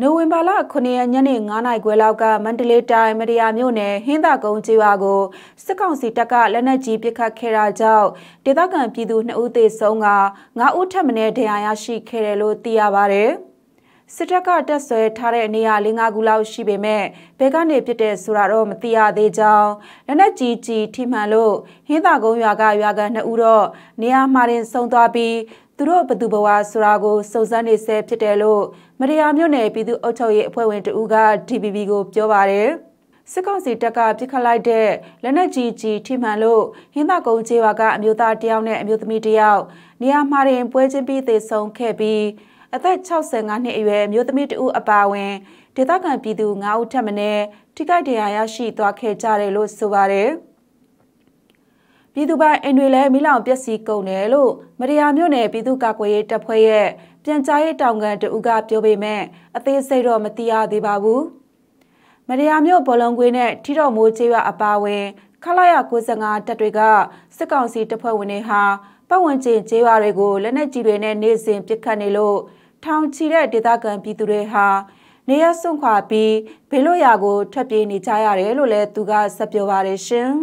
နိုဝင်ဘာလ9ရက်ညနေ9နာရီခွဲလောက်ကမန္တလေးတိုင်းမရယာမြို့နယ်ဟင်းသာကုန်းကျေးရွာကိုစစ်ကောင်စီတပ်ကလက်နက်ကြီးပစ်ခတ်ခဲ့တာကြောင့်ဒေသခံပြည်သူ2ဦးသေဆုံးက9ဦးထပ်မံဒဏ်ရာရရှိခဲ့တယ်လို့သိရပါဗျ။စစ်တပ်ကတက်ဆွဲထားတဲ့နေရာ၄၅ခုလောက်ရှိပေမဲ့ဘဲကနေပစ်တဲ့ဆိုတာတော့မသိရသေးကြောင်းလက်နက်ကြီးကြီးထိမှန်လို့ဟင်းသာကုန်းရွာကရွာကန်2ဦးတော့နေရာမှာတင်ဆုံးသွားပြီးသူတို့ဘသူဘဝဆိုတာကိုစုံစမ်းနေဆဲဖြစ်တယ်လို့မတရားမြို့နယ်ပြည်သူ့အုပ်ချုပ်ရေးအဖွဲ့ဝင်တဦးက DPP ကိုပြောပါတယ်စစ်ကောင်စီတပ်ကပြစ်ခတ်လိုက်တဲ့လက်နက်ကြီးကြီးထိမှန်လို့ဟင်းသာကုန်းကျေးရွာကအမျိုးသားတယောက်နဲ့အမျိုးသမီးတယောက်နေရာမှာတင်ပွဲချင်းပြီးသေဆုံးခဲ့ပြီးအသက်65နှစ်အရွယ်မျိုးသမီးတဦးအပါအဝင်ဒေသခံပြည်သူ9ဦးထပ်မံထိခိုက်ဒဏ်ရာရရှိသွားခဲ့ကြတယ်လို့ဆိုပါတယ်။ပြည်သူပိုင်အိမ်တွေလည်းမိလောင်ပျက်စီးကုန်တယ်လို့မရယာမြို့နယ်ပြည်သူ့ကာကွယ်ရေးတပ်ဖွဲ့ရဲ့ပြန်ကြားရေးတောင်ခံတူကပြောပေမဲ့အသေးစိတ်တော့မသိရသေးပါဘူး။မရယာမြို့ဘော်လုံးကွင်းနဲ့ထီတော်မိုးချေရွာအပါဝင်ခလာရ95တပ်တွေကစစ်ကောင်စီတပ်ဖွဲ့ဝင်တွေဟာပတ်ဝန်းကျင်ကျေးရွာတွေကိုလက်နက်ကြီးတွေနဲ့နေစဉ်ပစ်ခတ်နေလို့ထောင်ချီတဲ့ဒေသခံပြည်သူတွေဟာနေရစွန့်ခွာပြီးဘေးလွတ်ရာကို ထွက်ပြေးနေကြရတယ်လို့လည်းသူကဆက်ပြောပါတယ်ရှင်။